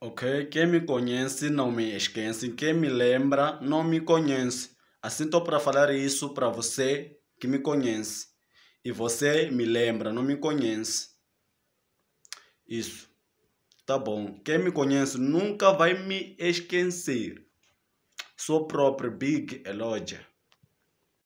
Ok, quem me conhece não me esquece, quem me lembra não me conhece. Assim estou para falar isso para você que me conhece. E você me lembra, não me conhece. Isso. Tá bom. Quem me conhece nunca vai me esquecer. Sou próprio Big Elodia.